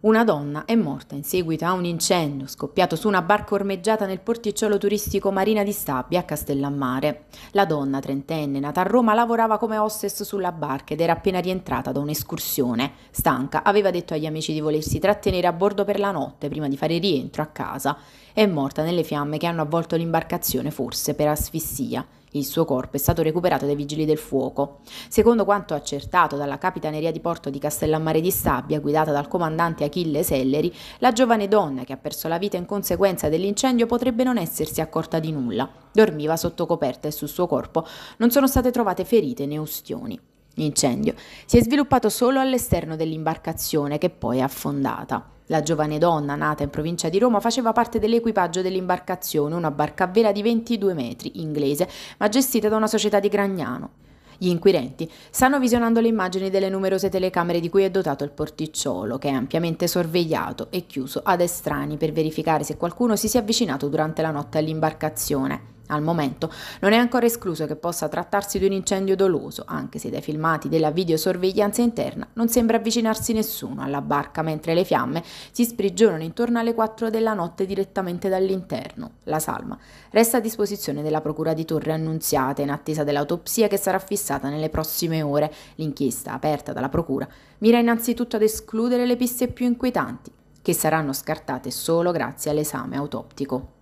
Una donna è morta in seguito a un incendio scoppiato su una barca ormeggiata nel porticciolo turistico Marina di Stabia a Castellammare. La donna, trentenne, nata a Roma, lavorava come hostess sulla barca ed era appena rientrata da un'escursione. Stanca, aveva detto agli amici di volersi trattenere a bordo per la notte prima di fare rientro a casa. È morta nelle fiamme che hanno avvolto l'imbarcazione, forse per asfissia. Il suo corpo è stato recuperato dai vigili del fuoco. Secondo quanto accertato dalla Capitaneria di Porto di Castellammare di Stabia, guidata dal comandante Achille Selleri, la giovane donna che ha perso la vita in conseguenza dell'incendio potrebbe non essersi accorta di nulla. Dormiva sotto coperta e sul suo corpo non sono state trovate ferite né ustioni. L'incendio si è sviluppato solo all'esterno dell'imbarcazione che poi è affondata. La giovane donna, nata in provincia di Roma, faceva parte dell'equipaggio dell'imbarcazione, una barca a vela di 22 metri, inglese, ma gestita da una società di Gragnano. Gli inquirenti stanno visionando le immagini delle numerose telecamere di cui è dotato il porticciolo, che è ampiamente sorvegliato e chiuso ad estranei per verificare se qualcuno si sia avvicinato durante la notte all'imbarcazione. Al momento non è ancora escluso che possa trattarsi di un incendio doloso, anche se dai filmati della videosorveglianza interna non sembra avvicinarsi nessuno alla barca mentre le fiamme si sprigionano intorno alle 4 della notte direttamente dall'interno. La salma resta a disposizione della Procura di Torre Annunziata in attesa dell'autopsia che sarà fissata nelle prossime ore. L'inchiesta aperta dalla Procura mira innanzitutto ad escludere le piste più inquietanti, che saranno scartate solo grazie all'esame autoptico.